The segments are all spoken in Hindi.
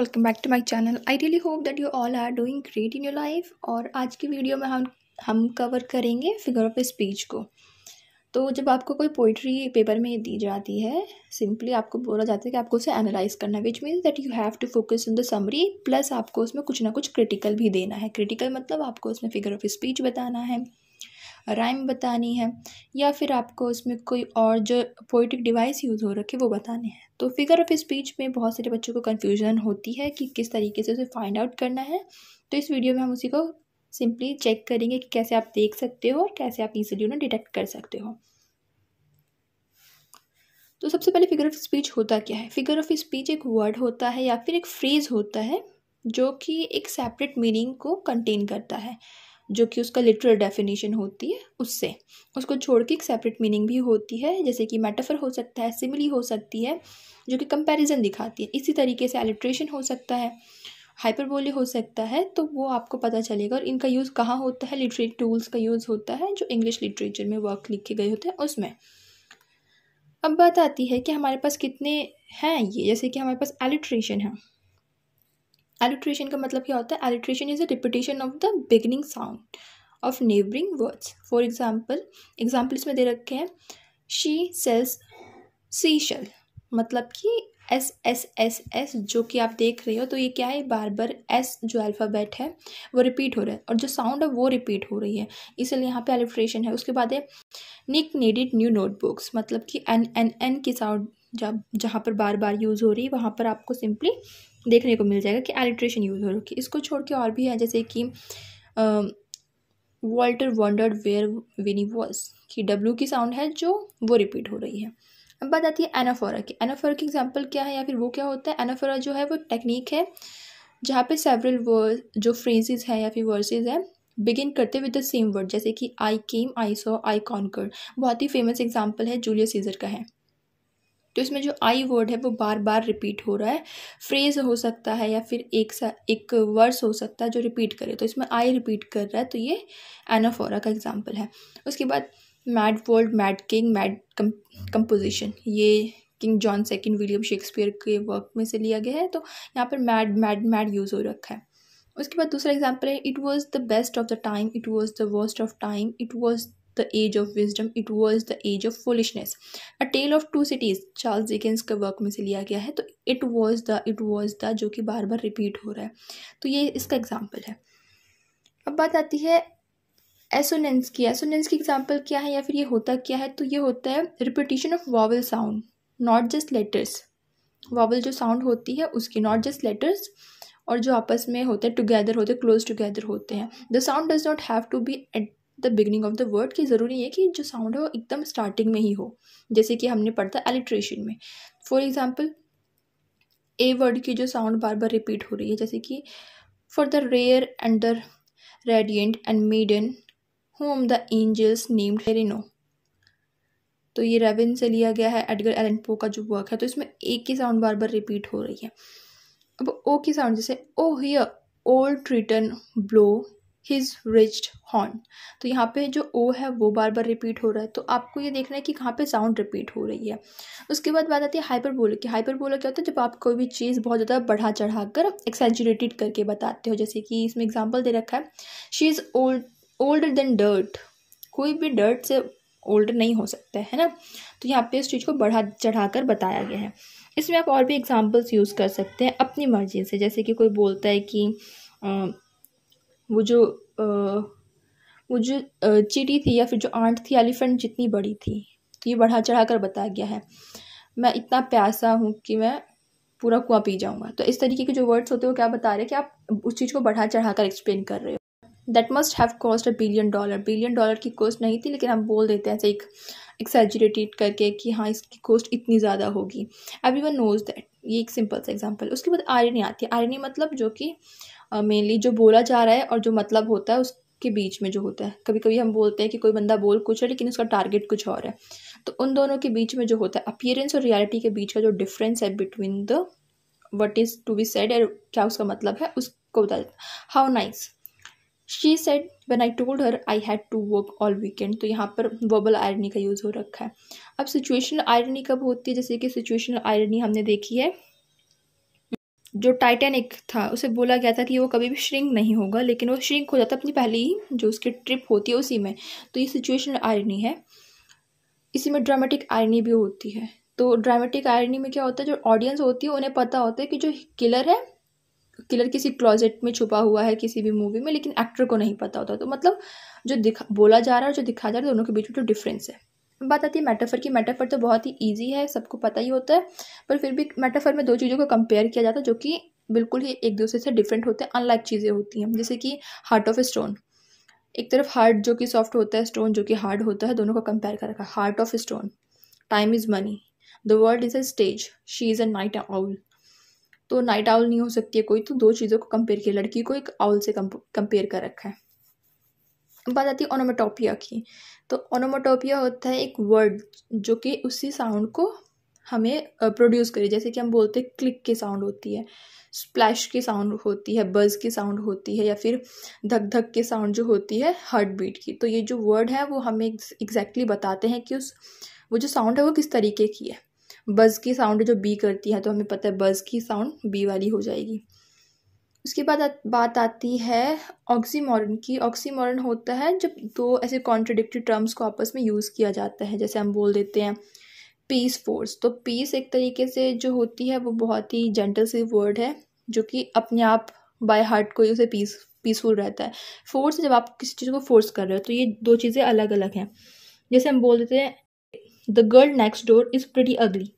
welcome back to my channel I really hope that you all are doing great in your life और आज की वीडियो में हम हम कवर करेंगे फिगर ऑफ स्पीच को तो जब आपको कोई पोइट्री पेपर में दी जाती है सिंपली आपको बोला जाता है कि आपको उसे एनालाइज करना which means that you have to focus in the summary plus आपको उसमें कुछ ना कुछ क्रिटिकल भी देना है क्रिटिकल मतलब आपको उसमें फिगर ऑफ स्पीच बताना है राइम बतानी है या फिर आपको उसमें कोई और जो पोइटिक डिवाइस यूज़ हो रखे वो बताने हैं तो फिगर ऑफ स्पीच में बहुत सारे बच्चों को कन्फ्यूजन होती है कि किस तरीके से उसे फाइंड आउट करना है तो इस वीडियो में हम उसी को सिंपली चेक करेंगे कि कैसे आप देख सकते हो और कैसे आप ईजिली उन्हें डिटेक्ट कर सकते हो तो सबसे पहले फिगर ऑफ स्पीच होता क्या है फिगर ऑफ स्पीच एक वर्ड होता है या फिर एक फ्रेज़ होता है जो कि एक सेपरेट मीनिंग को कंटेन करता है जो कि उसका लिटरल डेफिनेशन होती है उससे उसको छोड़ के एक सेपरेट मीनिंग भी होती है जैसे कि मेटाफर हो सकता है सिमिली हो सकती है जो कि कंपैरिजन दिखाती है इसी तरीके से एलिट्रेशन हो सकता है हाइपरबोली हो सकता है तो वो आपको पता चलेगा और इनका यूज़ कहाँ होता है लिटरेरी टूल्स का यूज़ होता है जो इंग्लिश लिटरेचर में वर्क लिखे गए होते हैं उसमें अब बात आती है कि हमारे पास कितने हैं ये जैसे कि हमारे पास एलिट्रेशन है एलिट्रेशन का मतलब क्या होता है alliteration is a repetition of the beginning sound of neighbouring words for example example इसमें दे रखे हैं शी सेल्स सी शेल मतलब कि एस एस एस एस जो कि आप देख रहे हो तो ये क्या है बार बार एस जो अल्फ़ाबेट है वो रिपीट हो रहा है और जो साउंड है वो रिपीट हो रही है इसलिए यहाँ पे एलिट्रेशन है उसके बाद है निक नीडिड न्यू नोटबुक्स मतलब कि एन एन एन की साउंड जब जहाँ पर बार बार यूज़ हो रही है वहाँ पर आपको सिंपली देखने को मिल जाएगा कि एलिट्रेशन यूज़ हो रही है इसको छोड़ के और भी है जैसे कि Walter wandered where Winnie was की डब्ल्यू की साउंड है जो वो रिपीट हो रही है अब बात आती है एनाफोरा की एनाफोरा की एग्जाम्पल क्या है या फिर वो क्या होता है एनाफोरा जो है वो टेक्निक है जहाँ पे सेवरल वर्ड जो फ्रेजेज हैं या फिर वर्सेज हैं बिगिन करते विद द सेम वर्ड जैसे कि आई केम आई सो आई कॉन्कर बहुत ही फेमस एग्जाम्पल है जूलियस सीजर का है तो इसमें जो आई वर्ड है वो बार बार रिपीट हो रहा है फ्रेज हो सकता है या फिर एक सा एक वर्स हो सकता है जो रिपीट करे तो इसमें आई रिपीट कर रहा है तो ये एनाफोरा का एग्जाम्पल है उसके बाद mad world mad king mad composition ये King John second William Shakespeare के वर्क में से लिया गया है तो यहाँ पर मैड मैड मैड यूज़ हो रखा है उसके बाद दूसरा एग्जाम्पल है it was the best of the time it was the worst of time it was the age of wisdom it was the age of foolishness a tale of two cities Charles Dickens के वर्क में से लिया गया है तो it was the it was the जो कि बार बार रिपीट हो रहा है तो ये इसका एग्जाम्पल है अब बात आती है एसोनेंस की एसोनेंस की एग्जाम्पल क्या है या फिर ये होता क्या है तो ये होता है repetition of vowel sound not just letters vowel जो साउंड होती है उसकी नॉट जस्ट लेटर्स और जो आपस में होते हैं टुगेदर होते हैं क्लोज टुगेदर होते हैं the sound does not have to be at the beginning of the word कि ज़रूरी है कि जो साउंड है वो एकदम स्टार्टिंग में ही हो जैसे कि हमने पढ़ता एलिट्रेशन में फॉर एग्ज़ाम्पल ए वर्ड की जो साउंड बार बार रिपीट हो रही है जैसे कि for the rare and the radiant and maiden home the angels named हेरिनो तो ये रेविन से लिया गया है एडगर एलन पो का जो वर्क है तो इसमें ए की साउंड बार बार रिपीट हो रही है अब ओ की साउंड जैसे O hear old return blow his ridged horn तो यहाँ पे जो ओ है वो बार बार रिपीट हो रहा है तो आपको ये देखना है कि कहाँ पे साउंड रिपीट हो रही है उसके बाद बात आती है हाइपरबोलिक की हाइपरबोलिक क्या होता है जब आप कोई भी चीज़ बहुत ज़्यादा बढ़ा चढ़ा कर एक्सेंचुरेटेड करके बताते हो जैसे कि इसमें एग्जाम्पल दे रखा है she is old older than dirt कोई भी डर्ट से ओल्ड नहीं हो सकता है ना तो यहाँ पे इस चीज़ को बढ़ा चढ़ा कर बताया गया है इसमें आप और भी एग्जाम्पल्स यूज़ कर सकते हैं अपनी मर्ज़ी से जैसे कि कोई बोलता है कि आ, वो जो वो जो चीटी थी या फिर जो आंट थी एलिफेंट जितनी बड़ी थी तो ये बढ़ा चढ़ा कर बताया गया है मैं इतना प्यासा हूँ कि मैं पूरा कुआं पी जाऊँगा तो इस तरीके के जो वर्ड्स होते हैं वो क्या बता रहे हैं कि आप उस चीज़ को बढ़ा चढ़ा कर एक्सप्लेन कर रहे हो that must have cost a billion dollar billion dollar की कॉस्ट नहीं थी लेकिन हम बोल देते हैं ऐसे एक एक्सेजरेटेड करके कि हाँ इसकी कॉस्ट इतनी ज़्यादा होगी एवरी वन नोज दैट ये एक सिंपल सा एग्जाम्पल उसके बाद आर्यनी आती है आर्यनी मतलब जो कि मेनली जो बोला जा रहा है और जो मतलब होता है उसके बीच में जो होता है कभी कभी हम बोलते हैं कि कोई बंदा बोल कुछ है लेकिन उसका टारगेट कुछ और है तो उन दोनों के बीच में जो होता है अपियरेंस और रियलिटी के बीच का जो डिफरेंस है between the what is to be said और क्या उसका मतलब है उसको बता देता how nice she said when I told her I had to work all weekend तो यहाँ पर वर्बल आयरनी का यूज़ हो रखा है अब सिचुएशनल आयरनी कब होती है जैसे कि सिचुएशनल आयरनी हमने देखी है जो टाइटैनिक था उसे बोला गया था कि वो कभी भी श्रिंक नहीं होगा लेकिन वो श्रिंक हो जाता अपनी पहली ही जो उसकी ट्रिप होती है उसी में तो ये सिचुएशन आयरनी है इसी में ड्रामेटिक आयरनी भी होती है तो ड्रामेटिक आयरनी में क्या होता है जो ऑडियंस होती है उन्हें पता होता है कि जो किलर है किलर किसी क्लोजेट में छुपा हुआ है किसी भी मूवी में लेकिन एक्टर को नहीं पता होता तो मतलब जो दिखा बोला जा रहा है और जो दिखा जा रहा है दोनों के बीच में जो डिफरेंस है बात आती है मेटाफर की मेटाफर तो बहुत ही ईजी है सबको पता ही होता है पर फिर भी मेटाफर में दो चीज़ों को कंपेयर किया जाता है जो कि बिल्कुल ही एक दूसरे से डिफरेंट होते हैं अनलाइक चीज़ें होती हैं जैसे कि हार्ट ऑफ स्टोन एक तरफ हार्ट जो कि सॉफ्ट होता है स्टोन जो कि हार्ड होता है दोनों को कंपेयर कर रखा है heart of stone time is money the world is a stage she is a night owl तो नाइट आउल नहीं हो सकती है कोई तो दो चीज़ों को कंपेयर किया लड़की को एक आउल से कंपेयर कर रखा है बात आती है ओनोमोटोपिया की तो ओनोमोटोपिया होता है एक वर्ड जो कि उसी साउंड को हमें प्रोड्यूस करे जैसे कि हम बोलते हैं क्लिक की साउंड होती है स्प्लैश की साउंड होती है बज की साउंड होती है या फिर धक धक की साउंड जो होती है हार्ट बीट की तो ये जो वर्ड है वो हमें एग्जैक्टली बताते हैं कि उस वो जो साउंड है वो किस तरीके की है बज़ की साउंड जो बी करती है तो हमें पता है बज़ की साउंड बी वाली हो जाएगी उसके बाद बात आती है ऑक्सीमोरन की ऑक्सीमोरन होता है जब दो ऐसे कॉन्ट्रडिक्टी टर्म्स को आपस में यूज़ किया जाता है जैसे हम बोल देते हैं पीस फोर्स तो पीस एक तरीके से जो होती है वो बहुत ही जेंटल सी वर्ड है जो कि अपने आप बाय हार्ट ही उसे पीस पीसफुल रहता है फोर्स जब आप किसी चीज़ को फोर्स कर रहे हो तो ये दो चीज़ें अलग अलग हैं जैसे हम बोल देते हैं the girl next door is pretty ugly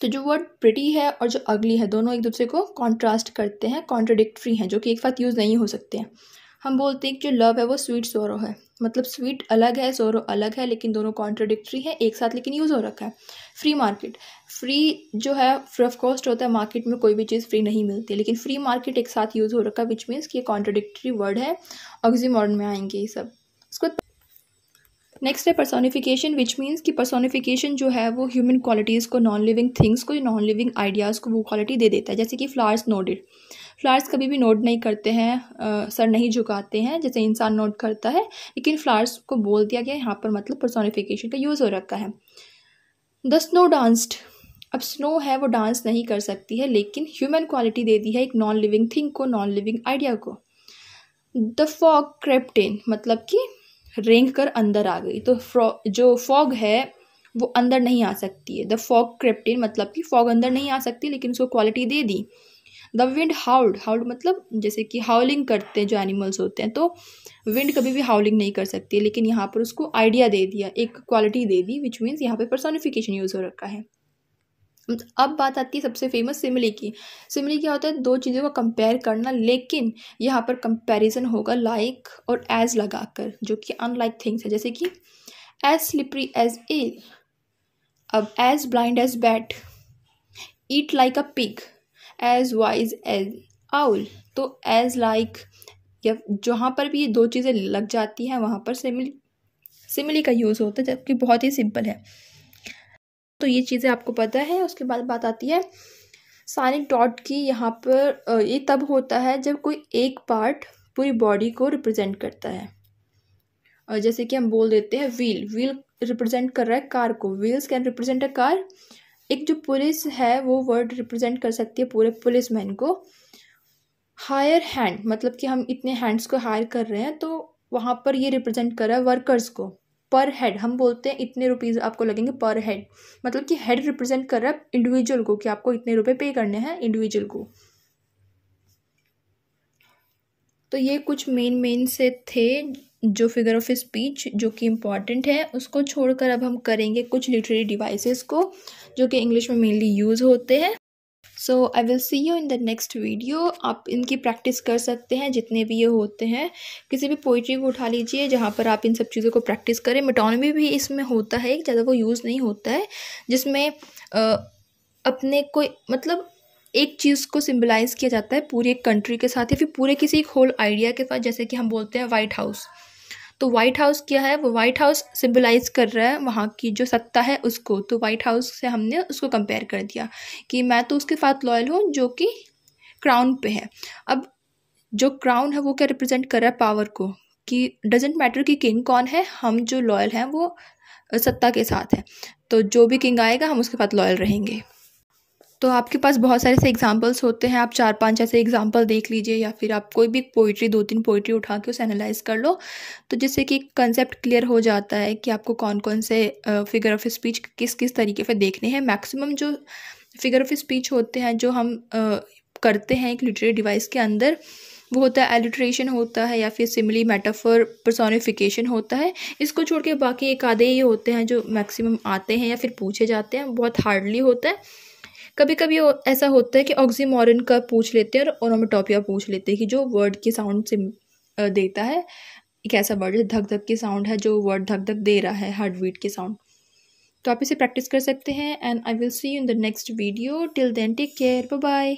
तो जो वर्ड प्रिटी है और जो अगली है दोनों एक दूसरे को कॉन्ट्रास्ट करते हैं कॉन्ट्रोडिक्ट्री हैं जो कि एक साथ यूज़ नहीं हो सकते हैं हम बोलते हैं कि जो लव है वो स्वीट सोरो है मतलब स्वीट अलग है सोरो अलग है लेकिन दोनों कॉन्ट्रोडिक्ट्री है एक साथ लेकिन यूज़ हो रखा है फ्री मार्केट फ्री जो है फ्री ऑफ कॉस्ट होता है मार्केट में कोई भी चीज़ फ्री नहीं मिलती लेकिन फ्री मार्केट एक साथ यूज़ हो रखा है विच मीन्स कि ये कॉन्ट्रोडिक्ट्री वर्ड है ऑक्जी में आएंगे ये सब उसको नेक्स्ट है पर्सोनिफिकेशन विच मीन्स कि पर्सोनिफिकेशन जो है वो ह्यूमन क्वालिटीज़ को नॉन लिविंग थिंग्स को नॉन लिविंग आइडियाज़ को वो क्वालिटी दे देता है जैसे कि फ्लावर्स नोडेड फ्लावर्स कभी भी नोट नहीं करते हैं आ, सर नहीं झुकाते हैं जैसे इंसान नोट करता है लेकिन फ्लावर्स को बोल दिया गया यहाँ पर मतलब पर्सोनिफिकेशन का यूज़ हो रखा है द स्नो डांस्ड अब स्नो है वो डांस नहीं कर सकती है लेकिन ह्यूमन क्वालिटी दे दी है एक नॉन लिविंग थिंग को नॉन लिविंग आइडिया को द फॉग क्रेप्टेन मतलब कि रेंग कर अंदर आ गई तो फ्रॉ जो फॉग है वो अंदर नहीं आ सकती है द फॉग क्रिप्टिन मतलब कि फॉग अंदर नहीं आ सकती लेकिन उसको क्वालिटी दे दी द विंड हाउड हाउड मतलब जैसे कि हाउलिंग करते हैं जो एनिमल्स होते हैं तो विंड कभी भी हाउलिंग नहीं कर सकती लेकिन यहाँ पर उसको आइडिया दे दिया एक क्वालिटी दे दी विच मीन्स यहाँ पर पर्सोनिफिकेशन यूज़ हो रखा है मतलब अब बात आती है सबसे फेमस सिमली की सिमली क्या होता है दो चीज़ों का कंपेयर करना लेकिन यहाँ पर कंपैरिजन होगा लाइक और एज लगाकर जो कि अनलाइक थिंग्स है जैसे कि एज स्लिपरी एज ए अब as blind as bat eat like a pig as wise as owl तो एज लाइक या जहाँ पर भी ये दो चीज़ें लग जाती हैं वहाँ पर सिमिल सिमिली का यूज़ होता है जबकि बहुत ही सिंपल है तो ये चीज़ें आपको पता है उसके बाद बात आती है साइनिक डॉट की यहाँ पर ये तब होता है जब कोई एक पार्ट पूरी बॉडी को रिप्रेजेंट करता है और जैसे कि हम बोल देते हैं व्हील व्हील रिप्रेजेंट कर रहा है कार को wheels can represent a car एक जो पुलिस है वो वर्ड रिप्रेजेंट कर सकती है पूरे पुलिस मैन को हायर हैंड मतलब कि हम इतने हैंड्स को हायर कर रहे हैं तो वहाँ पर ये रिप्रेजेंट कर रहा है वर्कर्स को पर हेड हम बोलते हैं इतने रुपीज़ आपको लगेंगे पर हेड मतलब कि हेड रिप्रेजेंट कर रहा है इंडिविजुअल को कि आपको इतने रुपए पे करने हैं इंडिविजुअल को तो ये कुछ मेन मेन से थे जो फिगर ऑफ स्पीच जो कि इम्पॉर्टेंट है उसको छोड़कर अब हम करेंगे कुछ लिटरेरी डिवाइसेस को जो कि इंग्लिश में मेनली यूज़ होते हैं so I will see you in the next video आप इनकी प्रैक्टिस कर सकते हैं जितने भी ये होते हैं किसी भी पोइट्री को उठा लीजिए जहाँ पर आप इन सब चीज़ों को प्रैक्टिस करें मेटोनमी भी इसमें होता है ज़्यादा वो यूज़ नहीं होता है जिसमें आ, अपने कोई मतलब एक चीज़ को सिम्बलाइज़ किया जाता है पूरी एक कंट्री के साथ या फिर पूरे किसी एक होल आइडिया के साथ जैसे कि हम बोलते हैं वाइट हाउस तो वाइट हाउस क्या है वो वाइट हाउस सिम्बलाइज़ कर रहा है वहाँ की जो सत्ता है उसको तो वाइट हाउस से हमने उसको कंपेयर कर दिया कि मैं तो उसके साथ लॉयल हूँ जो कि क्राउन पे है अब जो क्राउन है वो क्या रिप्रेजेंट कर रहा है पावर को कि डजेंट मैटर कि किंग कौन है हम जो लॉयल हैं वो सत्ता के साथ है तो जो भी किंग आएगा हम उसके साथ लॉयल रहेंगे तो आपके पास बहुत सारे ऐसे एग्जाम्पल्स होते हैं आप चार पांच ऐसे एग्जाम्पल देख लीजिए या फिर आप कोई भी पोइट्री दो तीन पोइट्री उठा के उसे एनालाइज कर लो तो जिससे कि कंसेप्ट क्लियर हो जाता है कि आपको कौन कौन से फिगर ऑफ स्पीच किस किस तरीके से देखने हैं मैक्सिमम जो फिगर ऑफ स्पीच होते हैं जो हम आ, करते हैं एक लिटरेरी डिवाइस के अंदर वो होता है एलिट्रेशन होता है या फिर सिमिली मेटाफर प्रसोनिफिकेशन होता है इसको छोड़ के बाकी एक आधे ये होते हैं जो मैक्सिमम आते हैं या फिर पूछे जाते हैं बहुत हार्डली होता है कभी कभी ऐसा होता है कि ऑक्सीमोरिन का पूछ लेते हैं और ओनोमेटोपिया पूछ लेते हैं कि जो वर्ड के साउंड से देता है एक ऐसा वर्ड है धक धक के साउंड है जो वर्ड धक धक दे रहा है हार्ट बीट के साउंड तो आप इसे प्रैक्टिस कर सकते हैं and I will see you in the next video till then take care bye